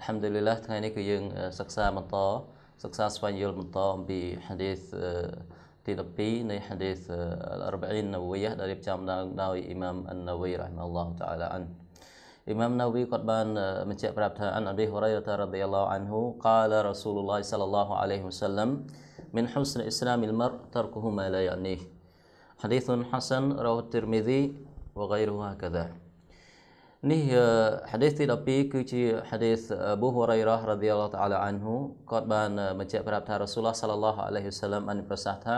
Alhamdulillah ថ្ងៃនេះគឺយើងសិក្សាបន្តសិក្សាស្វែងយល់បន្តអំពី hadith ទី12នៃ hadith al-40 Nawawiyyah ដែលរៀបចំឡើងដោយ Imam An-Nawawi rahimahullah ta'ala an Imam Nawawi គាត់បានបញ្ជាក់ប្រាប់ថា An Abi Hurairah radhiyallahu anhu qala Rasulullah sallallahu alaihi wasallam min husn islam al-mar' tarkuhu ma la ya'nih حديث حسن رواه الترمذي وغيره هكذا នេះហាឌីសទី12គឺជាហាឌីសអប៊ូហូរ៉ៃរ៉ារ៉ាឌីយ៉ាឡោះតាអាឡាអានហ៊ូគាត់បានបញ្ជាក់ប្រាប់ថារ៉ាស៊ូលឡោះសាឡឡោះអាឡៃហ៊ីវសាឡាមបានប្រសាសន៍ថា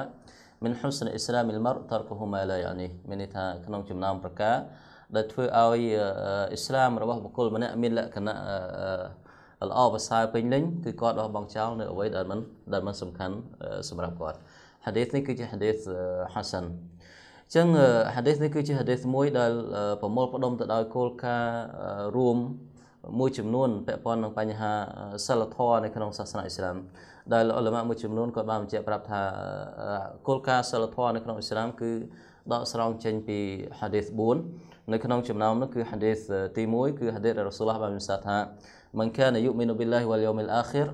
មិនហ៊ុសនអ៊ីស្លាមអ៊ីលម៉ារតារកហ៊ូម៉ាឡាយ៉ានីមានន័យថាក្នុងចំណោមប្រការដែលធ្វើឲ្យអ៊ីស្លាមរបស់បុគ្គលម្នាក់មានលក្ខណៈល្អប្រសើរពេញលេញគឺគាត់បោះបង់ចោលនៅអ្វីដែលមិនដែលមិនសំខាន់សម្រាប់គាត់ហាឌីសនេះគឺជាហាឌីសហាសាន់អញ្ចឹង hadith នេះគឺជា hadith មួយដែលប្រមូលផ្ដុំទៅដោយគោលការណ៍រួមមួយចំនួនពាក់ព័ន្ធនឹងបញ្ហាសិលធម៌នៅក្នុងសាសនាអ៊ីស្លាមដែលអ៊ុលម៉ាមួយចំនួនគាត់បានបញ្ជាក់ប្រាប់ថាគោលការណ៍សិលធម៌នៅក្នុងអ៊ីស្លាមគឺដកស្រង់ចេញពី hadith 4នៅក្នុងចំណោមនោះគឺ hadith ទី1គឺ hadith រ៉ាស៊ូលឡោះបានបញ្ជាក់ថាមិនខានយុមីនុប៊ីឡាហ៊ីវលយូមីលអាខិរ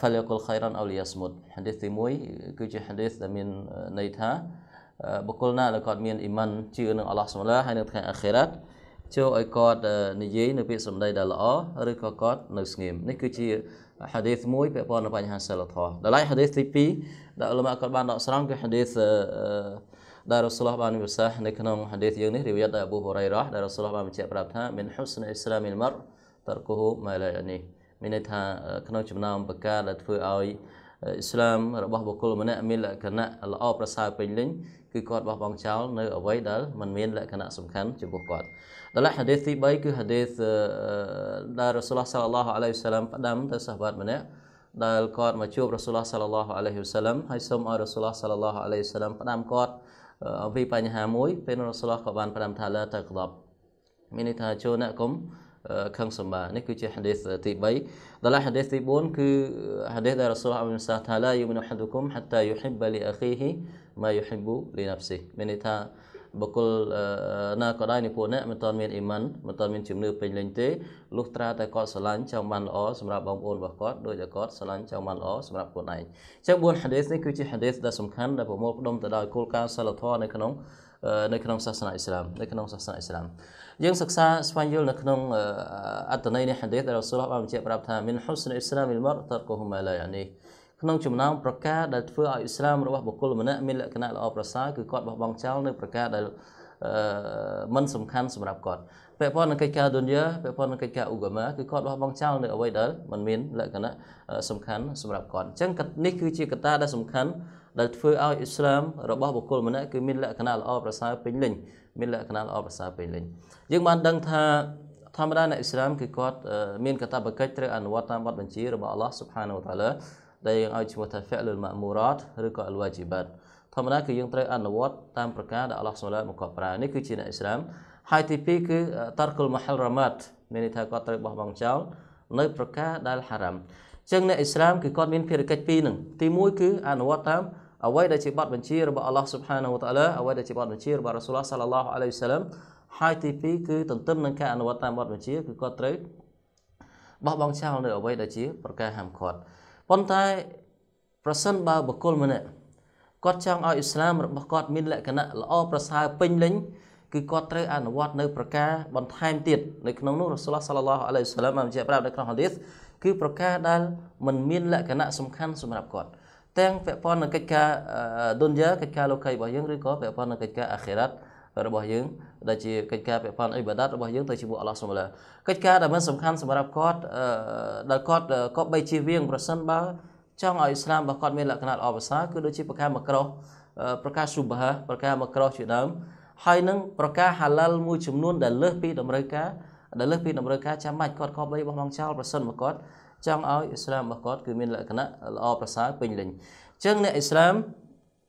فليقل خيرا او ليصمت ហាឌីសទី1គឺជាហាឌីសដែលមានន័យថាបុគ្គលណាដែលគាត់មានអ៊ីម៉ានជឿនឹងអល់ឡោះសុបឡាហើយនៅថ្ងៃអាខិរ៉ាត់ចូលឲ្យគាត់និយាយនៅពាក្យសម្ដីដែលល្អឬក៏គាត់នៅស្ងៀមនេះគឺជាហាឌីសមួយពាក់ព័ន្ធនឹងបញ្ហាសិលធម៌ដល់ឡៃហាឌីសទី2ដែលអ៊ុលម៉ាគាត់បានដកស្រង់គឺហាឌីសដែលរ៉ូលឡោះបានប្រសាសន៍នៅក្នុងហាឌីសយើងនេះរីវយ៉ាត់ដោយអប៊ូហូរ៉ៃរ៉ាដែលរ៉ូលឡោះបានបញ្ជាក់ប្រាប់ថាមិនហ៊ុសនអ៊ីស្លាមីលមរតរកូហូម៉ាឡាយ៉ានីមានន័យថា ក្នុងចំណោមប្រការដែលធ្វើឲ្យអ៊ីស្លាមរបស់បុគ្គលម្នាក់មានលក្ខណៈល្អប្រសើរពេញលេញគឺគាត់បោះបង់ចោលនៅអ្វីដែលมันមានលក្ខណៈសំខាន់ចំពោះគាត់ដល់ hadith ទី3គឺ hadith ដែលរ៉ាសូលសាឡឡោះអាឡៃហ៊ីសឡាមផ្ដាំទៅសាហាបម្នាក់ដែលគាត់មកជួបរ៉ាសូលសាឡឡោះអាឡៃហ៊ីសឡាមហើយសូមឲ្យរ៉ាសូលសាឡឡោះអាឡៃហ៊ីសឡាមផ្ដាំគាត់អំពីបញ្ហាមួយពេលរ៉ាសូលក៏បានផ្ដាំថាឡាតាក្ដប់មានន័យថាចូលអ្នកកុំខឹងសម្បានេះគឺជា hadith ទី3ដល់ hadith ទី4គឺ hadith ដែល Rasul អ៊ំសាថាឡាយូមិនុហាឌុគុម hatta yuhibba li akhihi ma yuhibbu li nafsihi មានន័យថាបុគ្គលណាក៏ដោយនេះពួកអ្នកមិនទាន់មានអ៊ីម៉ានមិនទាន់មានជំនឿពេញលេញទេលុះត្រាតែគាត់ស្រឡាញ់ចង់បានល្អសម្រាប់បងប្អូនរបស់គាត់ដោយតែគាត់ស្រឡាញ់ចង់បានល្អសម្រាប់ខ្លួនឯងចឹង4 hadith នេះគឺជា hadith ដែលសំខាន់ដែលប្រមូលផ្ដុំទៅដោយគោលការណ៍សិលធម៌នៅក្នុងនៅក្នុងសាសនាអ៊ីស្លាមនៅក្នុងសាសនាអ៊ីស្លាមយើងសិក្សាស្វែងយល់នៅក្នុងអត្តន័យនៃហាឌីសដែលរ៉ាស៊ូលបានបញ្ជាក់ប្រាប់ថាមិនហ៊ុសនអ៊ីស្លាមអ៊ីលមរតកូហ៊ូម៉ាឡាយ៉ានីក្នុងចំណោមប្រការដែលធ្វើឲ្យអ៊ីស្លាមរបស់បុគ្គលម្នាក់មានលក្ខណៈល្អប្រសើរគឺគាត់បោះបង់ចោលនៅប្រការដែលមិនសំខាន់សម្រាប់គាត់ពាក់ព័ន្ធនឹងកិច្ចការឌុនយ៉ាពាក់ព័ន្ធនឹងកិច្ចការអ៊ូហ្គាម៉ាគឺគាត់បោះបង់ចោលនៅអ្វីដែលមិនមាន លក្ខណៈសំខាន់សម្រាប់គាត់អញ្ចឹងនេះគឺជាកត្តាដែលសំខាន់ដែលធ្វើឲ្យអ៊ីស្លាមរបស់បុគ្គលម្នាក់គឺមានលក្ខណៈល្អប្រសើរពេញលេញមានលក្ខណៈល្អប្រសើរពេញលេញយើងបានដឹងថាធម្មតាអ្នកអ៊ីស្លាមគឺគាត់មានកាតព្វកិច្ចត្រូវអនុវត្តតាមបទបញ្ជារបស់ Allah Subhanahu Wa Ta'ala ដែលយើងឲ្យឈ្មោះថា fi'lul ma'murat ឬក៏ al-wajibat ធម្មតាគឺយើងត្រូវអនុវត្តតាមប្រការដែល Allah Subhanahu Wa Ta'ala មកគាត់ប្រើនេះគឺជាអ្នកអ៊ីស្លាមហើយទី2គឺ tarkul muharramat មានន័យថាគាត់ត្រូវបោះបង់ចោលនៅប្រការដែល haram ចឹងអ្នកអ៊ីស្លាមគឺគាត់មានភារកិច្ចពីរហ្នឹងទី1គឺអនុវត្តតាមអ្វីដែលជាបទបញ្ជារបស់អល់ឡោះ Subhanahu Wa Ta'ala អ្វីដែលជាបទបញ្ជារបស់ Rasulullah Sallallahu Alaihi Wasallam ហើយទី2គឺទន្ទឹមនឹងការអនុវត្តតាមបទបញ្ជាគឺគាត់ត្រូវបោះបង់ចោលនៅអ្វីដែលជា ប្រការហាមឃាត់ប៉ុន្តែប្រសិនបើបុគ្គលម្នាក់គាត់ចង់ឲ្យអ៊ីស្លាម របស់គាត់មានលក្ខណៈល្អប្រសើរពេញលេញគឺគាត់ត្រូវអនុវត្ត នៅ ប្រការ បន្ថែមទៀតនៅក្នុងនោះរ៉ាសូលសាឡឡោះអាឡៃហ៊ីវសាឡាមបានបញ្ជាក់ប្រាប់នៅក្នុងហាឌីសគឺប្រការដែលមិនមាន លក្ខណៈសំខាន់សម្រាប់គាត់ទាំងពាក់ព័ន្ធនឹងកិច្ចការឌុនយ៉ាកិច្ចការលោកីរបស់យើងឬក៏ពាក់ព័ន្ធនឹងកិច្ចការអាខិរ៉ាត់របស់យើងដែលជាកិច្ចការពាក់ព័ន្ធអ៊ីបាដាតរបស់យើងទៅជាមួយអល់ឡោះសុំឡាកិច្ចការដែលមានសំខាន់សម្រាប់គាត់ដែលគាត់ក៏បីជាវៀងប្រសិនបើចង់ឲ្យអ៊ីស្លាមរបស់គាត់មានលក្ខណៈល្អប្រសើរគឺដូចជាប្រការមកក្រោះប្រការស៊ូបហាប្រការមកក្រោះជាដើមហើយនឹងប្រការហាឡាលមួយចំនួនដែលលើសពីតម្រូវការដែលលើសពីតម្រូវការចាំបាច់គាត់ក៏បីបោះបង់ចោលប្រសិនមកគាត់ចង់ឲ្យអ៊ីស្លាមរបស់គាត់គឺមានលក្ខណៈល្អប្រសើរពេញលេញអញ្ចឹងអ្នកអ៊ីស្លាម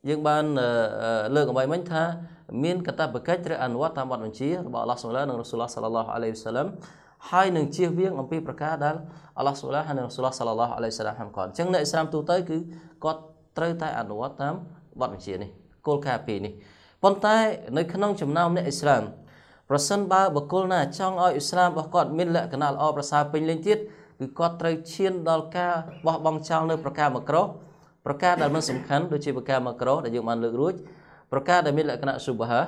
យើងបានលើកអ្វីមិញថា មានកតបកិច្ចឬអនុវត្តតាមបទបញ្ជារបស់អល់ឡោះសុលឡានិងរ៉ូស៊ូលឡោះសាឡឡោះអាឡៃហ៊ីវសាឡាំហើយនឹងជៀសវាងអំពីប្រការដែលអល់ឡោះសុលឡាហើយនិងរ៉ូស៊ូលឡោះសាឡឡោះអាឡៃហ៊ីវសាឡាំគាត់អញ្ចឹងអ្នកអ៊ីស្លាមទូទៅគឺគាត់ត្រូវតែអនុវត្តតាមបទបញ្ជានេះគោលការណ៍ពីរនេះប៉ុន្តែ នៅ ក្នុងចំណោមអ្នកអ៊ីស្លាមប្រសិនបើបុគ្គលណាចង់ឲ្យអ៊ីស្លាមរបស់គាត់មានលក្ខណៈល្អប្រសើរពេញលេញទៀតគឺគាត់ត្រូវឈានដល់ការបោះបង់ចោលនៅប្រការមកក្រោះប្រការដែលមិនសំខាន់ដូចជាប្រការមកក្រោះដែលយើងបានលើករួចប្រការដែលមានលក្ខណៈស៊ុបហា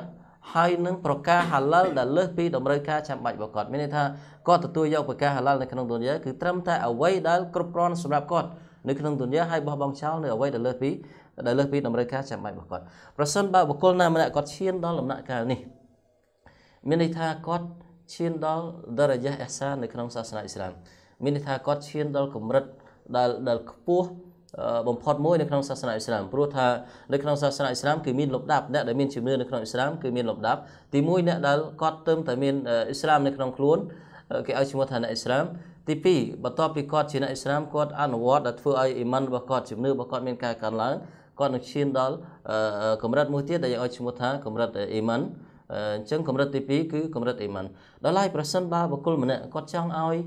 ហើយនឹងប្រការហាឡាលដែលលើសពីតម្រូវការចាំបាច់របស់គាត់មានន័យថាគាត់ទទួលយកប្រការហាឡាលនៅក្នុងទុនយ៉ាគឺត្រឹមតែអ្វីដែលគ្រប់គ្រាន់សម្រាប់គាត់នៅក្នុងទុនយ៉ាហើយបោះបង់ចោលនៅអ្វីដែលលើសពីដែលលើសពីតម្រូវការចាំបាច់របស់គាត់ប្រសិនបើបុគ្គលណាម្នាក់គាត់ឈានដល់ដំណាក់កាលនេះមានន័យថាគាត់ឈានដល់ដរយះអេសាននៅក្នុងសាសនាអ៊ីស្លាមមានន័យថាគាត់ឈានដល់កម្រិតដែលដែលខ្ពស់បំផុតមួយនៅក្នុងសាសនាអ៊ីស្លាមព្រោះថានៅក្នុងសាសនាអ៊ីស្លាមគឺមានលំដាប់អ្នកដែលមានជំនឿនៅក្នុងអ៊ីស្លាមគឺមានលំដាប់ទី1អ្នកដែលគាត់ទើបតែមានអ៊ីស្លាមនៅក្នុងខ្លួនគេឲ្យឈ្មោះថាអ្នកអ៊ីស្លាមទី2បន្ទាប់ពីគាត់ជាអ្នកអ៊ីស្លាមគាត់អនុវត្តដែលធ្វើឲ្យអ៊ីម៉ានរបស់គាត់ជំនឿរបស់គាត់មានការកើនឡើងគាត់នឹងឈានដល់កម្រិតមួយទៀតដែលយើងឲ្យឈ្មោះថាកម្រិតអ៊ីម៉ានអញ្ចឹងកម្រិតទី2គឺកម្រិតអ៊ីម៉ានដល់ឡៃប្រសិនបើបុគ្គលម្នាក់គាត់ចង់ឲ្យ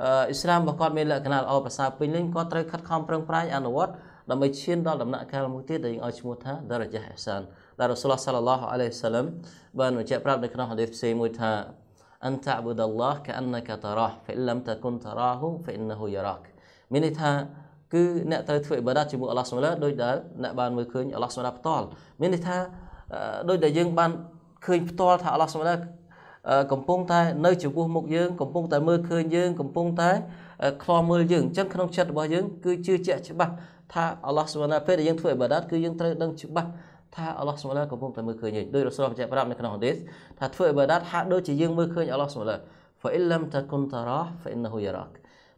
អ៊ីស្លាមរបស់គាត់មានលក្ខណៈល្អប្រសើរពេញលេញគាត់ត្រូវខិតខំប្រឹងប្រែងអនុវត្តដើម្បីឈានដល់ដំណាក់កាលមួយទៀតដែលយើងឲ្យឈ្មោះថាដរជាអ៊ីសានដែលរ៉ូសូលសាឡឡោះអាឡៃហ៊ីសឡាមបានបញ្ជាក់ប្រាប់នៅក្នុងហាឌីសផ្សេងមួយថា أن تعبد الله كأنك تراه فإن لم تكن تراه فإنه يراك មានន័យថាគឺអ្នកត្រូវធ្វើអ៊ីបាដាជាមួយអល់ឡោះសុបហានដោយដែលអ្នកបានមើលឃើញអល់ឡោះសុបហានផ្ទាល់មានន័យថាដោយដែលយើងបានឃើញផ្ទាល់ថាអល់ឡោះសុបហានកំពុងតែនៅចំពោះមុខយើងកំពុងតែមើលឃើញយើង កំពុងតែខ្លោមើលយើងអញ្ចឹងក្នុងចិត្តរបស់យើងគឺជឿជាក់ច្បាស់ថាអល់ឡោះសុវណ្ណាពេលដែលយើងធ្វើអ៊ីបាដាតគឺយើងត្រូវដឹងច្បាស់ថាអល់ឡោះសុវណ្ណាកំពុងតែមើលឃើញយើងដោយរសូលបញ្ជាក់ប្រាប់នៅក្នុងហាឌីសថាធ្វើអ៊ីបាដាតហាក់ដូចជាយើងមើលឃើញអល់ឡោះសុវណ្ណា fa in lam takun tarah fa innahu yarak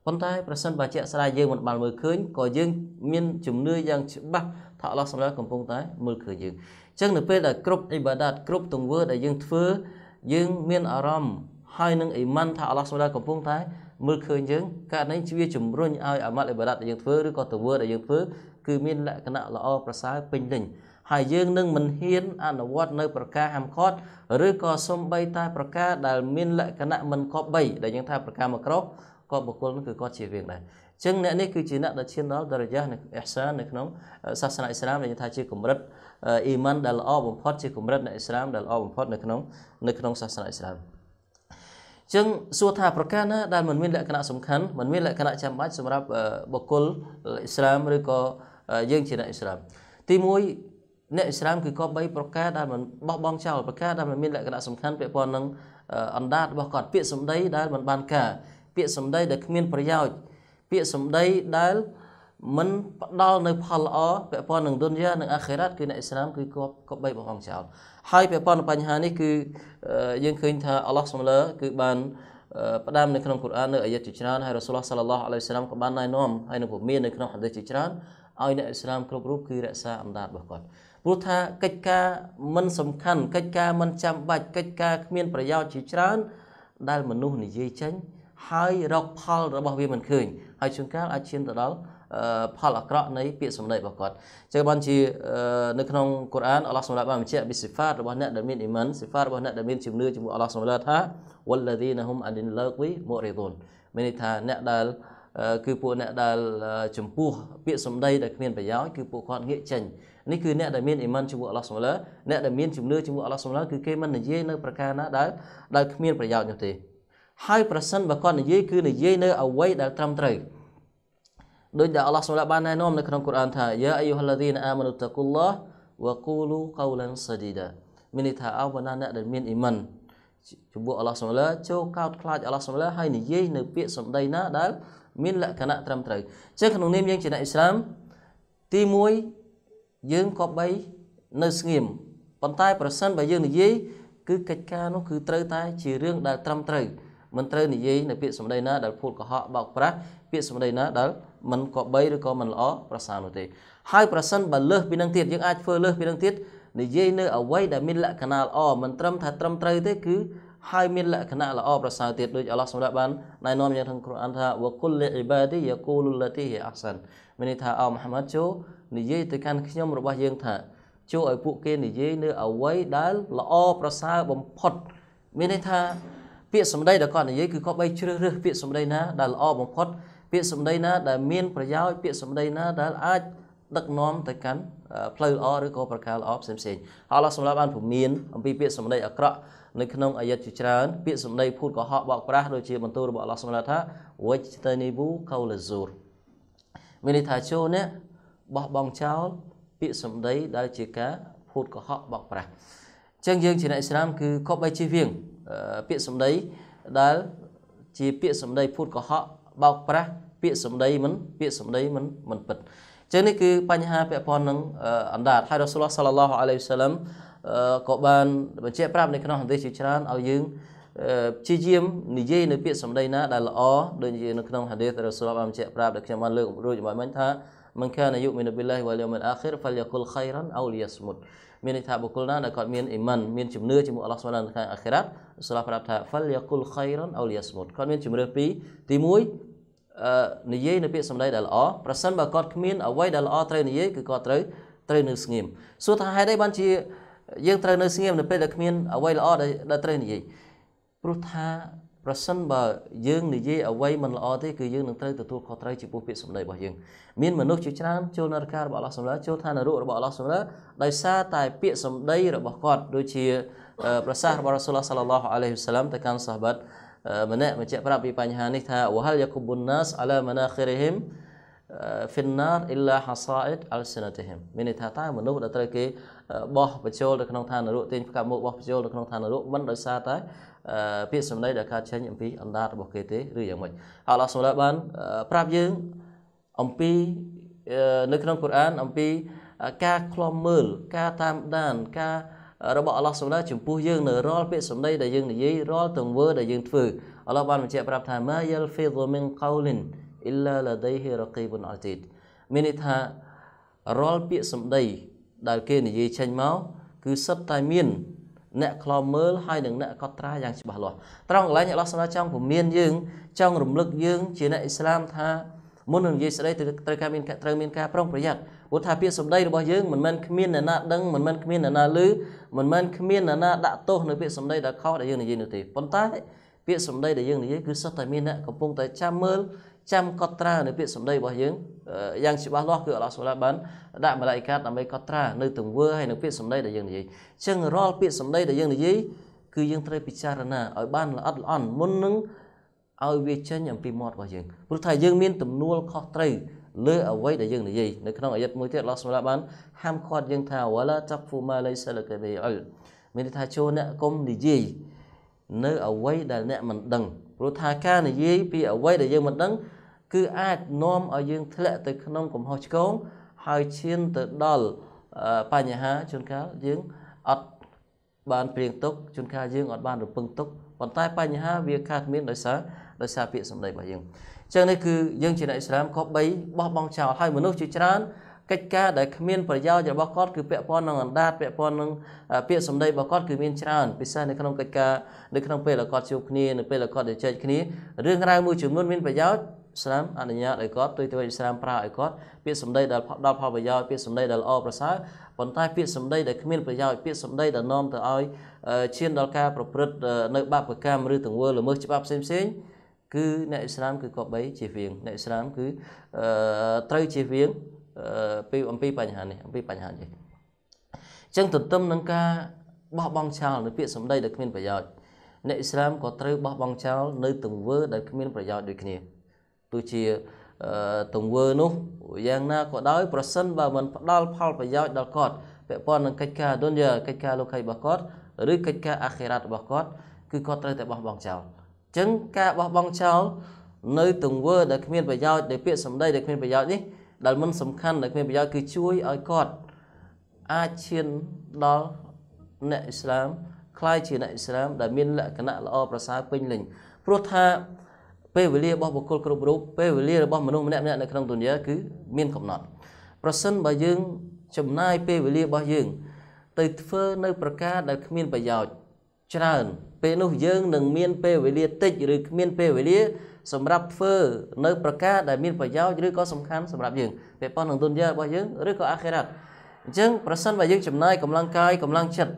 ប៉ុន្តែប្រសិនបើជាក់ស្ដែងយើងមិនបានមើលឃើញក៏យើងមានជំនឿយ៉ាងច្បាស់ថាអល់ឡោះសម្រាប់កំពុងតែមើលឃើញយើងអញ្ចឹងនៅពេលដែលគ្រប់អ៊ីបាដាតគ្រប់ទង្វើដែលយើងធ្វើយើងមានអារម្មណ៍ហើយនឹងអ៊ីម៉ាន់ថាអាឡោះសម្ដៅកំពុងតែមើលឃើញយើងកើតនេះវាជំរុញឲ្យអាម៉ាត់អ៊ីបាដាតដែលយើងធ្វើឬក៏ទៅធ្វើដែលយើងធ្វើ គឺមានលក្ខណៈល្អប្រសើរពេញលេញហើយយើងនឹងមិនហ៊ាន អនុវត្តនៅប្រការហាមឃាត់ឬក៏សំបីតែប្រការដែលមានលក្ខណៈមិនគប្បីដែលយើងថាប្រការមកក្រោះក៏បុគ្គលនោះគឺគាត់ជាវៀងដែរអញ្ចឹងអ្នកនេះគឺជាអ្នកដែលឈានដល់ដរយ៉ានៃអ៊ីសាននៅក្នុងសាសនាអ៊ីស្លាមដែលយើងថាជាកម្រិតអ៊ីម៉ានដែលល្អបំផុតជាកម្រិតនៃអ៊ីស្លាមដែលល្អបំផុតនៅក្នុងនៅក្នុងសាសនាអ៊ីស្លាមចឹងសួរថា ប្រការណាដែលមិនមានលក្ខណៈសំខាន់មិនមានលក្ខណៈចាំបាច់សម្រាប់បុគ្គលអ៊ីស្លាមឬក៏យើងជាអ្នកអ៊ីស្លាមទី1អ្នកអ៊ីស្លាមគឺក៏3ប្រការដែលមិនបោះបង់ចោលប្រការដែលមិនមានលក្ខណៈសំខាន់ពាក់ព័ន្ធនឹងអណ្ដាតរបស់គាត់ពាក្យសម្ដីដែលមិនបានការពាក្យសម្ដីដែលគ្មានប្រយោជន៍ពាក្យសម្ដីដែលអឺមិនផ្ដល់នៅផលល្អពាក់ព័ន្ធនឹងឌុនយ៉ានិងអាខិរ៉ាតគឺអ្នកឥស្លាមគឺគប់គប់បីបងចោលហើយពាក់ព័ន្ធនឹងបញ្ហានេះគឺយើងឃើញថាអល់ឡោះសំឡើគឺបានផ្ដាំនៅក្នុងកូរ៉ាននៅអាយ៉ាតជាច្រើនហើយរ៉ូសូលសាឡឡោះអាឡៃសាឡាមក៏បានណែនាំហើយនឹងពមៀននៅក្នុងហាឌីសជាច្រើនឲ្យអ្នកឥស្លាមគ្រប់រូបគឺរក្សាអំណាចរបស់គាត់ព្រោះថាកិច្ចការមិនសំខាន់ កិច្ចការមិនចាំបាច់កិច្ចការគ្មានប្រយោជន៍ជាច្រើន ដែលមនុស្សនិយាយចេញហើយរកផលរបស់វាមិនឃើញហើយជួនកាលអាចឈានទៅដល់ផលអាក្រក់នៃពាក្យសម្ដីរបស់គាត់ចឹងបានជានៅក្នុងកូរ៉ានអល់ឡោះសម្រាប់បានបញ្ជាក់ពីសិហ្វាតរបស់អ្នកដែលមានអ៊ីម៉ានសិហ្វាតរបស់អ្នកដែលមានជំនឿជាមួយអល់ឡោះសម្រាប់ថា walladhina hum anil lagwi muridun មានន័យថាអ្នកដែលគឺពួកអ្នកដែលចំពោះពាក្យសម្ដីដែលគ្មានប្រយោជន៍គឺពួកគាត់ងាកចេញនេះគឺអ្នកដែលមានអ៊ីម៉ានជាមួយអល់ឡោះសុំឡាអ្នកដែលមានជំនឿជាមួយអល់ឡោះសុំឡាគឺគេមិននិយាយនៅប្រការណាដែលដែលគ្មានប្រយោជន៍នោះទេហើយប្រសិនបើគាត់និយាយគឺនិយាយនៅអ្វីដែលត្រឹមត្រូវដោយដែលអល់ឡោះសម្រាប់បានណែនាំនៅក្នុងកូរ៉ានថាយ៉ាអាយូហាឡាឌីនអាម៉ានូតាគុលឡោះវ៉ាគូលូកោលានសាឌីដាមានន័យថាអោបណ្ណាអ្នកដែលមានអ៊ីម៉ានជំពោះអល់ឡោះសម្រាប់ចូលកោតខ្លាចអល់ឡោះសម្រាប់ហើយនិយាយនៅពាក្យសម្ដីណាដែលមានលក្ខណៈត្រឹមត្រូវចឹងក្នុងនាមយើងជាអ្នកអ៊ីស្លាមទី1យើងក៏បីនៅស្ងៀមប៉ុន្តែប្រសិនបើយើងនិយាយគឺកិច្ចការនោះគឺត្រូវតែ ជារឿងដែលត្រឹមត្រូវមិនត្រូវនិយាយនៅពាក្យសម្ដីណាដែលពោលកុហកបោកប្រាស់ពាក្យសម្ដីណាដែលมันក៏បីឬក៏มันល្អប្រសើរនោះទេ ហើយប្រសិនបើលើសពីនឹងទៀតយើងអាចធ្វើលើសពីនឹងទៀតនិយាយនៅអ្វីដែលមានលក្ខណៈល្អមិនត្រឹមថាត្រឹមត្រូវទេគឺហើយមានលក្ខណៈល្អប្រសើរទៀតដូចអល់ឡោះសម្រាប់បានណែនាំយ៉ាងក្នុងក្រុមអានថាវកុលលីអ៊ីបាឌីយាគូលុលឡាទីហ៊ីអាហ្សានមានន័យថាអោមូហាម៉ាត់ចូលនិយាយទៅកាន់ខ្ញុំរបស់យើងថាចូលឲ្យពួកគេនិយាយនៅអ្វីដែលល្អប្រសើរបំផុត មានន័យថាពាក្យសម្ដីដែលគាត់និយាយគឺគាត់បី ជ្រើសរើសពាក្យសម្ដីណាដែលល្អបំផុតពាក្យសម្ដីណាដែលមានប្រយោជន៍ពាក្យសម្ដីណាដែលអាចដឹកនាំទៅកាន់ផ្លូវល្អឬក៏ប្រការល្អផ្សេងផ្សេងអល់ឡោះសម្រាប់បានពមៀនអំពីពាក្យសម្ដីអាក្រក់នៅក្នុងអាយត្តជាច្រើនពាក្យសម្ដីភូតកុហកបោកប្រាស់ដូចជាបន្ទូលរបស់អល់ឡោះសម្រាប់ថាវជតនីវូកោលស៊ូរមានន័យថាចូលអ្នកបោះបង់ចោលពាក្យសម្ដីដែលជាការភូតកុហកបោកប្រាស់អញ្ចឹងយើងជាអ្នកឥស្លាមគឺគប្បីជិះវៀងពាក្យសម្ដីដែលជាពាក្យសម្ដីភូតកុហកបោកប្រាស់ពាក្យសម្ដីមិន ពាក្យសម្ដីមិនមិនពិតចឹងនេះគឺបញ្ហាពាក់ព័ន្ធនឹងអណ្ដាតហើយរ៉ាសូលសាឡឡោះអាឡៃវសាឡាំក៏បានបញ្ជាក់ប្រាប់នៅក្នុងហន្តេជាច្រើនឲ្យយើងព្យាយាមនិយាយនៅពាក្យសម្ដីណាដែលល្អដូចជានៅក្នុងហាឌីសរ៉ាសូលបានបញ្ជាក់ប្រាប់ដែលខ្ញុំបានលើករួចមកមិញថាមិនខានយុមីនប៊ីឡាហ៊ីវលយមលអាខិរហ្វលយកុលខៃរ៉ានអូលយស្មុតមានន័យថាបុគ្គលណាដែលគាត់មានអ៊ីម៉ានមានជំនឿជាមួយអល់ឡោះស្មានថ្ងៃអាខិរ៉ាត់សូឡាប្រាប់ថាហ្វលយ៉ាគុលខៃរ៉ុនអូលយ៉ាស្មុតគាត់មានជំនឿពីរទី1អឺនិយាយនៅពាក្យសម្ដីដែលល្អប្រសិនបើគាត់គ្មានអ្វីដែលល្អត្រូវនិយាយគឺគាត់ត្រូវត្រូវនៅស្ងៀមសួរថាហេតុអីបានជាយើងត្រូវនៅស្ងៀមនៅពេលដែលគ្មានអ្វីល្អដែលត្រូវនិយាយព្រោះថាប្រសិនបើយើងនិយាយអ្វីមិនល្អទេគឺយើងនឹងត្រូវទទួលខុសត្រូវចំពោះពាក្យសម្ដីរបស់យើងមានមនុស្សជាច្រើនចូលនរការរបស់អល់ឡោះសម្លាចូលឋាននរករបស់អល់ឡោះសម្លាដោយសារតែពាក្យសម្ដីរបស់គាត់ដូចជាប្រសាសន៍របស់រ៉ាសូលសាឡឡោះអាឡៃហ៊ីសឡាមទៅកាន់សាហាបតម្នាក់បញ្ជាក់ប្រាប់ពីបញ្ហានេះថាវហលយ៉ាគូបុនណាសអាឡាម៉ាណាខិរិហ៊ីម في النار الا حصائد السنتهم មានន័យថាតើមនុស្សដែលត្រូវគេបោះបញ្ចូលទៅក្នុងឋាននរកទាញផ្កាប់មុខបោះបញ្ចូលទៅក្នុងឋាននរកមិនដោយសារតែពាក្យសម្ដីដែលកើតចេញអំពីអណ្ដាតរបស់គេទេឬយ៉ាងម៉េចហើយអល់ឡោះសម្រាប់បាន ប្រាប់យើងអំពីនៅក្នុងកូរ៉ាន អំពីការខ្លំមើលការតាមដាន ការរបស់អល់ឡោះសម្រាប់ចំពោះយើងនៅរាល់ពាក្យសម្ដីដែលយើងនិយាយរាល់ទង្វើ ដែលយើងធ្វើអល់ឡោះបានបញ្ជាក់ប្រាប់ថាម៉ាយលហ្វីឌូមីនកោលិនអ៊ីឡាឡាដៃហ៊ីរ៉ាគីបុនអាទីតមានន័យថារាល់ពាក្យសម្ដីដែលគេនិយាយចេញមកគឺសិតតែមានអ្នកខ្លោមើលហើយនឹងអ្នកកត់ត្រាយ៉ាងច្បាស់លាស់ត្រង់កន្លែងអល់ឡោះសម្រាប់ចង់ពមៀនយើងចង់រំលឹកយើងជាអ្នកអ៊ីស្លាមថាមុននឹងនិយាយស្ដីត្រូវការមានត្រូវមានការប្រុងប្រយ័ត្នព្រោះថាពាក្យសម្ដីរបស់យើងមិនមែនគ្មានអ្នកណាដឹងមិនមែនគ្មានអ្នកណាឮមិនមែនគ្មានអ្នកណាដាក់ទោសនៅពាក្យសម្ដីដែលខុសដែលយើងនិយាយនោះទេប៉ុន្តែ ពាក្យសម្ដីដែលយើងនិយាយគឺសុទ្ធតែមានអ្នកកំពុងតែចាំមើលចាំកត់ត្រានៅពាក្យសម្ដីរបស់យើងយ៉ាងច្បាស់លាស់គឺអល់ឡោះសុឡាបានដាក់ម៉ាឡៃកាតដើម្បីកត់ត្រានៅទង្វើហើយនៅពាក្យសម្ដីដែលយើងនិយាយអញ្ចឹងរាល់ពាក្យសម្ដីដែលយើងនិយាយគឺយើងត្រូវពិចារណាឲ្យបានល្អិតល្អន់មុននឹងឲ្យវាចេញអំពីមាត់របស់យើងព្រោះថាយើងមាន ទំនួលខុសត្រូវលើអ្វីដែលយើងនិយាយនៅក្នុងអាយត្តមួយទៀតអល់ឡោះសុឡាបានហាមឃាត់យើងថាវ៉ាឡាតាហ្វូម៉ាឡៃសាលកាបៃអលមានន័យថាចូលអ្នកកុំនិយាយនៅអ្វីដែលអ្នកមិនដឹងព្រោះថាការនិយាយពីអ្វីដែលយើងមិនដឹងគឺអាចនាំឲ្យយើងធ្លាក់ទៅក្នុង កំហុសឆ្គងហើយឈានទៅដល់បញ្ហាជួនកាលយើងអត់បានព្រៀងទុកជួនកាលយើងអត់បានរំពឹងទុកប៉ុន្តែបញ្ហាវាខាតមានដោយសារដោយសារពាក្យសម្ដីរបស់យើងអញ្ចឹងនេះគឺយើងជាអ្នកឥស្លាមខ3បោះបង់ចោលហើយមនុស្សជាច្រើនកិច្ចការដែលគ្មានប្រយោជន៍របស់គាត់គឺពាក់ព័ន្ធនឹងអណ្ដាតពាក់ព័ន្ធនឹងពាក្យសម្ដីរបស់គាត់គឺមានច្រើនពិសេសនៅក្នុងកិច្ចការនៅក្នុងពេលដែលគាត់ជួបគ្នានៅពេលដែលគាត់ជជែកគ្នារឿងរ៉ាវមួយចំនួនមានប្រយោជន៍អ៊ីស្លាមអនុញ្ញាតឲ្យគាត់ទុយទៅអ៊ីស្លាមប្រើឲ្យគាត់ពាក្យសម្ដីដែលដល់ផលប្រយោជន៍ពាក្យសម្ដីដែលល្អប្រសើរប៉ុន្តែពាក្យសម្ដីដែលគ្មានប្រយោជន៍ពាក្យសម្ដីដែលនាំទៅឲ្យឈានដល់ការប្រព្រឹត្តនៅបាបកម្មឬទង្វើល្មើសច្បាប់ផ្សេងៗគឺអ្នកអ៊ីស្លាមគឺគប្បីជៀសវាងអ្នកអ៊ីស្លាមគឺត្រូវជៀសវាងពីអំពីបញ្ហានេះអំពីបញ្ហានេះអញ្ចឹងទន្ទឹមនឹងការបោះបង់ចោលនៅពាក្យសម្ដីដែលគ្មានប្រយោជន៍អ្នកអ៊ីស្លាមក៏ត្រូវបោះបង់ចោលនៅទង្វើ ដែលគ្មានប្រយោជន៍ដូចគ្នាទោះជាទង្វើនោះយ៉ាងណាក៏ដោយប្រសិនបើមិនផ្ដល់ផលប្រយោជន៍ដល់គាត់ពាក់ព័ន្ធនឹងកិច្ចការឌុនយ៉ាកិច្ចការលោកីរបស់គាត់ឬកិច្ចការអាខិរ៉ាត់របស់គាត់គឺគាត់ត្រូវតែបោះបង់ចោលអញ្ចឹងការបោះបង់ចោលនៅទង្វើដែលគ្មានប្រយោជន៍ដែលពាក្យសម្ដីដែលគ្មានប្រយោជន៍នេះដែលមិនសំខាន់ដែលគ្មានប្រយោជន៍គឺជួយឲ្យគាត់អាចឈានដល់អ្នកអ៊ីស្លាមคล้ายជាអ្នកអ៊ីស្លាមដែលមានលក្ខណៈល្អប្រសើរពេញលេញព្រោះថាពេលវេលារបស់បុគ្គលគ្រប់រូបពេលវេលារបស់មនុស្សម្នាក់ៗនៅក្នុងទុនយាគឺមានកំណត់ប្រសិនបើយើងចំណាយពេលវេលារបស់យើងទៅធ្វើនៅ ប្រការដែលគ្មានប្រយោជន៍ច្រើន ពេលនោះយើង នឹងមានពេលវេលាតិចឬគ្មានពេលវេលាសម្រាប់ធ្វើនៅប្រការដែលមានប្រយោជន៍ឬក៏សំខាន់សម្រាប់យើងពាក់ព័ន្ធនឹងទុនយារបស់យើងឬក៏អាខិរ៉ាត់អញ្ចឹងប្រសិនបើយើងចំណាយកម្លាំងកាយកម្លាំងចិត្ត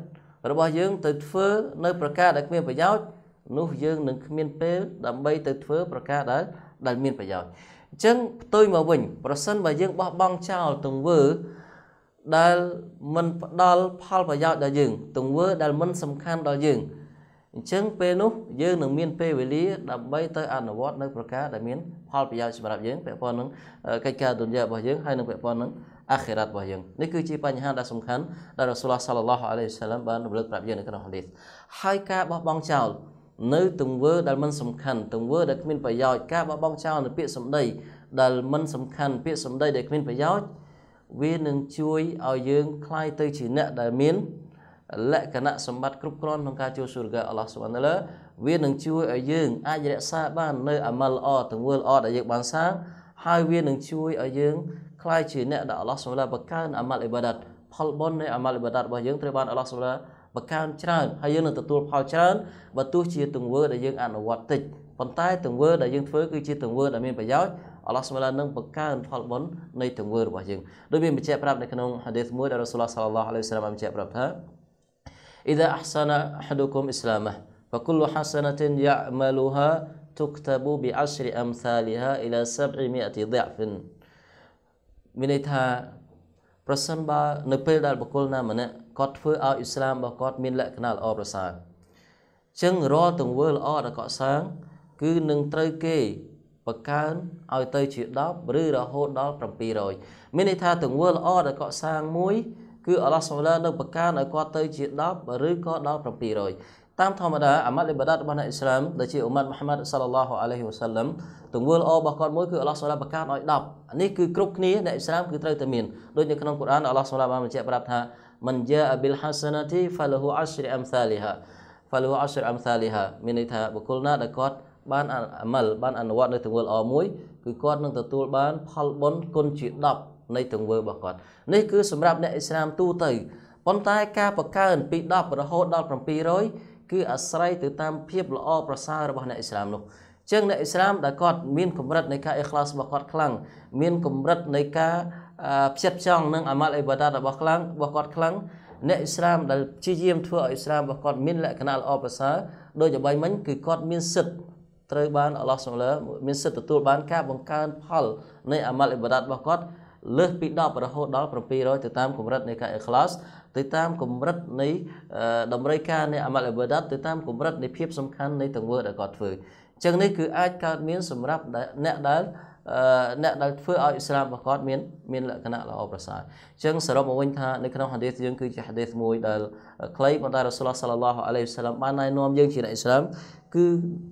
របស់យើងទៅធ្វើនៅប្រការដែលគ្មានប្រយោជន៍នោះយើងនឹងគ្មានពេលដើម្បីទៅធ្វើ ប្រការដែលដែលមានប្រយោជន៍អញ្ចឹងផ្ទុយមកវិញ ប្រសិនបើយើងបោះបង់ចោលទង្វើដែលមិនផ្ដល់ផលប្រយោជន៍ដល់យើងទង្វើដែលមិនសំខាន់ដល់យើងអញ្ចឹងពេលនោះយើងនឹងមានពេលវេលាដើម្បីទៅអនុវត្ត នៅប្រការដែលមានផលប្រយោជន៍សម្រាប់យើងពាក់ព័ន្ធនឹងកិច្ចការទុនយ៉ារបស់យើងហើយនឹងពាក់ព័ន្ធនឹងអាខិរ៉ាត់របស់យើងនេះគឺជាបញ្ហាដែលសំខាន់ដែលរ៉ាស៊ូលឡោះសាឡឡោះអាឡៃហ៊ីសសាឡាមបានរំលឹកប្រាប់យើងនៅក្នុងហាឌីសហើយការបោះបង់ចោលនៅទង្វើដែលមិនសំខាន់ទង្វើដែលគ្មានប្រយោជន៍ការបបងចោលនៅពាក្យសម្ដីដែលមិនសំខាន់ពាក្យសម្ដីដែលគ្មានប្រយោជន៍វានឹងជួយឲ្យយើងคลายទៅជាអ្នកដែលមានលក្ខណៈសម្បត្តិគ្រប់គ្រាន់ក្នុងការចូលសុរកាអល់ឡោះសុបានឡាវានឹងជួយឲ្យយើងអាចរក្សាបាននៅអាម៉ាល់ល្អទង្វើល្អដែលយើងបានសាងហើយវានឹងជួយឲ្យយើងคลายជាអ្នកដែលអល់ឡោះសុបានឡាបង្កើនអាម៉ាល់អ៊ីបាដាតផលបុណ្យនៃអាម៉ាល់អ៊ីបាដាតរបស់យើងត្រូវបានអល់ឡោះសុបានឡាបកើនច្រើនហើយយើងនឹងទទួលផលច្រើនបើទោះជាទង្វើដែលយើងអនុវត្តតិចប៉ុន្តែទង្វើដែលយើងធ្វើគឺជាទង្វើដែលមានប្រយោជន៍អល់ឡោះស្មាឡានឹងបង្កើនផលបុណ្យនៃទង្វើរបស់យើងដូចមានបញ្ជាក់ប្រាប់នៅក្នុងហាឌីសមួយដែលរ៉ូសូលឡាសាឡឡោះអាឡៃហ៊ីវសាឡាមបានបញ្ជាក់ប្រាប់ថា إذا أحسن أحدكم إسلامه فكل حسنة يعملها تكتب بعشر أمثالها إلى 700 ضعف មានន័យថាប្រសិនបើនៅពេលដែលបុគ្គលណាម្នាក់គាត់ធ្វើឲ្យអ៊ីស្លាមរបស់គាត់មានលក្ខណៈល្អប្រសើរចឹងរាល់ទង្វើល្អដែលគាត់សាង គឺនឹងត្រូវគេបង្កើនឲ្យទៅជា10ឬរហូតដល់700មានន័យថាទង្វើល្អដែលគាត់សាងមួយគឺអល់ឡោះសុបហាននៅបង្កើនឲ្យគាត់ទៅជា10ឬក៏ដល់700តាមធម្មតាអាម៉ាត់លិបាដាតរបស់អ្នកអ៊ីស្លាមដែលជាអ៊ុម៉ាត់មូហាម៉ាត់សាឡឡោះអាឡៃហ៊ីវ៉ាសាឡាំទង្វើល្អរបស់គាត់មួយគឺអល់ឡោះសុបហានបង្កើនឲ្យ10នេះគឺគ្រប់គ្នាអ្នកអ៊ីស្លាមគឺត្រូវតែមានដូចនៅក្នុងកូរ៉ានអល់ឡោះសុបហានបានបញ្ជាក់ប្រាប់ថា man jaa bil hasanati falahu ashri amsalha falahu ashri amsalha មានន័យថាបុគ្គលណាដែលគាត់បានអមលបានអនុវត្តនៅទង្វើល្អមួយគឺគាត់នឹងទទួលបានផលបុណ្យគុណជា10នៃទង្វើរបស់គាត់នេះគឺសម្រាប់អ្នកអ៊ីស្លាមទូទៅប៉ុន្តែការបង្កើនពី10រហូតដល់700គឺអាស្រ័យទៅតាមភាពល្អប្រសើររបស់អ្នកអ៊ីស្លាមនោះចឹងអ្នកអ៊ីស្លាមដែលគាត់មានកម្រិតនៃការអ៊ីខ្លាសរបស់គាត់ខ្លាំងមានកម្រិតនៃការផ្ចិតផ្ចង់នឹងអាម៉ាល់អ៊ីបាដារបស់ខ្លាំងរបស់គាត់ខ្លាំងអ្នកអ៊ីស្លាមដែលព្យាយាមធ្វើឲ្យអ៊ីស្លាមរបស់គាត់មានលក្ខណៈល្អប្រសើរដោយអ្វីមិញគឺគាត់មានសិទ្ធត្រូវបានអល់ឡោះសុំលើមានសិទ្ធទទួលបានការបង្កើនផលនៃអាម៉ាល់អ៊ីបាដារបស់គាត់លើសពី10រហូតដល់700ទៅតាមកម្រិតនៃការអ៊ីខ្លាសទៅតាមកម្រិតនៃតម្រូវការនៃអាម៉ាល់អ៊ីបាដាទៅតាមកម្រិតនៃភាពសំខាន់នៃទង្វើដែលគាត់ធ្វើអញ្ចឹងនេះគឺអាចកើតមានសម្រាប់អ្នកដែលអ្នកដែលធ្វើឲ្យអ៊ីស្លាមរបស់គាត់មានមានលក្ខណៈល្អប្រសើរអញ្ចឹងសរុបមកវិញថានៅក្នុងហាឌីសយើងគឺជាហាឌីសមួយដែលខ្លីប៉ុន្តែរ៉ាសូលសាឡឡោះអាឡៃហ៊ីសឡាមបានណែនាំយើងជាអ្នកអ៊ីស្លាមគឺ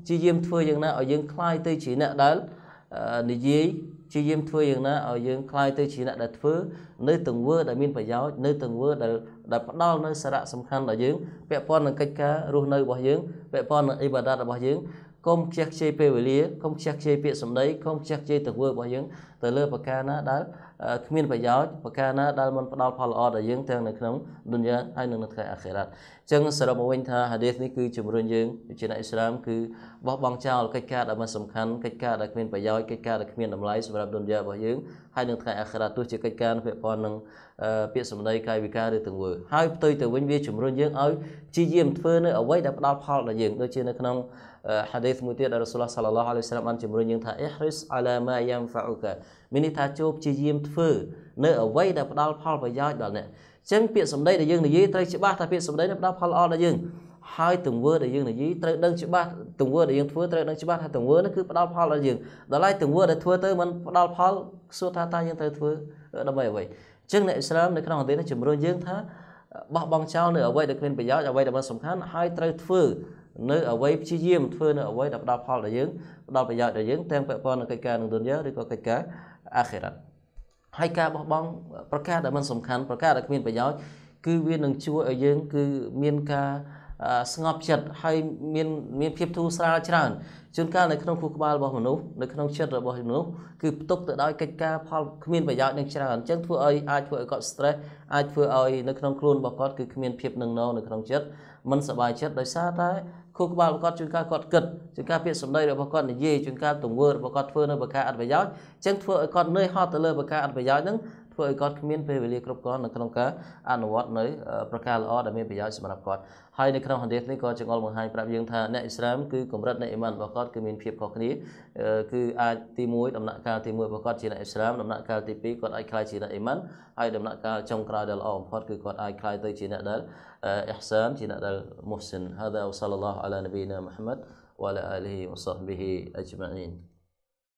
ជាយាមធ្វើយ៉ាងណាឲ្យយើងคล้ายទៅជាអ្នកដែលនិយាយជាយាមធ្វើយ៉ាងណាឲ្យយើងคล้ายទៅជាអ្នកដែលធ្វើនៅទង្វើដែលមានប្រយោជន៍នៅទង្វើដែលដែលផ្ដល់នៅសារៈសំខាន់ដល់យើងពាក់ព័ន្ធនឹងកិច្ចការរស់នៅរបស់យើងពាក់ព័ន្ធនឹងអ៊ីបាដារបស់យើងកុំខ្ជះខ្ជាយពេលវេលាកុំខ្ជះខ្ជាយពាក្យសម្ដីកុំខ្ជះខ្ជាយទៅធ្វើរបស់យើងទៅលើប្រការណាដែលគ្មានប្រយោជន៍ប្រការណាដែលមិនផ្ដល់ផលល្អដល់យើងទាំងនៅក្នុងឌុនយ៉ាហើយនិងនៅថ្ងៃអាខិរ៉ាត់អញ្ចឹងសរុបមកវិញថាហាឌីសនេះគឺជំរុញយើងជាអ្នកអ៊ីស្លាមគឺបោះបង់ចោលកិច្ចការដែលមិនសំខាន់កិច្ចការដែលគ្មានប្រយោជន៍កិច្ចការដែលគ្មានតម្លៃសម្រាប់ឌុនយ៉ារបស់យើងហើយនឹងថ្ងៃអាខិរ៉ាទោះជាកិច្ចការពាក់ព័ន្ធនឹងពាក្យសម្ដីកាយវិការឬទង្វើហើយផ្ទុយទៅវិញវាជំរុញយើងឲ្យព្យាយាមធ្វើនៅអ្វីដែលផ្ដល់ផលដល់យើងដូចជានៅក្នុង hadith មួយទៀតដែល Rasulullah sallallahu alaihi wasallam បានជំរុញយើងថា ihris ala ma yanfa'uka មានន័យថាចូលព្យាយាមធ្វើនៅអ្វីដែលផ្ដល់ផលប្រយោជន៍ដល់អ្នកអញ្ចឹងពាក្យសម្ដីដែលយើងនិយាយត្រូវច្បាស់ថាពាក្យសម្ដីនេះផ្ដល់ផលល្អដល់យើងហើយទង្វើដែលយើងនិយាយត្រូវដឹងច្បាស់ទង្វើដែលយើងធ្វើត្រូវដឹងច្បាស់ថាទង្វើនោះគឺផ្ដល់ផលដល់យើងដល់ឡែកទង្វើដែលធ្វើទៅมันផ្ដល់ផលសួរថាតើយើងត្រូវធ្វើដើម្បីអ្វីអញ្ចឹងអ្នកអ៊ីស្លាមនៅក្នុងអន្តរជាតិជំរុញយើងថាបោះបង់ចោលនៅអ្វីដែលគ្មានប្រយោជន៍អ្វីដែលមិនសំខាន់ហើយត្រូវធ្វើនៅអ្វីព្យាយាមធ្វើនៅអ្វីដែលផ្ដល់ផលដល់យើងផ្ដល់ប្រយោជន៍ដល់យើងទាំងពាក់ព័ន្ធនឹងកិច្ចការនឹងទុនយ៉ាឬក៏កិច្ចការអាខិរ៉ាត់ហើយការបោះបង់ប្រការដែលមិនសំខាន់ប្រការដែលគ្មានប្រយោជន៍គឺវានឹងជួយឲ្យយើង គឺមានការស្ងប់ចិត្តហើយមានមានភាពធូរស្រាលច្រើនជួនកាលនៅក្នុងខួរក្បាលរបស់មនុស្សនៅក្នុងចិត្ត របស់មនុស្សគឺផ្ទុកទៅដោយកិច្ចការផលគ្មានប្រយោជន៍នឹងច្រើនអញ្ចឹងធ្វើឲ្យអាចធ្វើឲ្យគាត់ stress អាចធ្វើឲ្យនៅក្នុងខ្លួនរបស់គាត់គឺគ្មានភាពនឹងណោនៅក្នុងចិត្តមិនសប្បាយចិត្តដោយសារតែខួរក្បាលរបស់គាត់ជួនកាលគាត់គិតជួនកាលពាក្យសម្ដីរបស់គាត់និយាយជួនកាលទង្វើរបស់គាត់ធ្វើនៅប្រការអត្ថប្រយោជន៍អញ្ចឹងធ្វើឲ្យគាត់នឿយហត់ទៅលើប្រការអត្ថប្រយោជន៍ហ្នឹងធ្វើឲ្យគាត់គ្មានពេលវេលាគ្រប់គ្រាន់នៅក្នុងការអនុវត្តនៅប្រការល្អដែលមានប្រយោជន៍សម្រាប់គាត់ហើយនៅក្នុងហាឌីសនេះក៏ចង្អុលបង្ហាញប្រាប់យើងថាអ្នកអ៊ីស្លាមគឺកម្រិតនៃអ៊ីម៉ានរបស់គាត់គឺមានភាពខុសគ្នាគឺអាចទី1ដំណាក់កាលទី1របស់គាត់ជាអ្នកអ៊ីស្លាមដំណាក់កាលទី2គាត់អាចខ្លាយជាអ្នកអ៊ីម៉ានហើយដំណាក់កាលចុងក្រោយដែលល្អបំផុតគឺគាត់អាចខ្លាយទៅជាអ្នកដែលអ៊ីហ្សានជាអ្នកដែល محسن هذا وصلى الله على نبينا محمد وعلى آله وصحبه أجمعين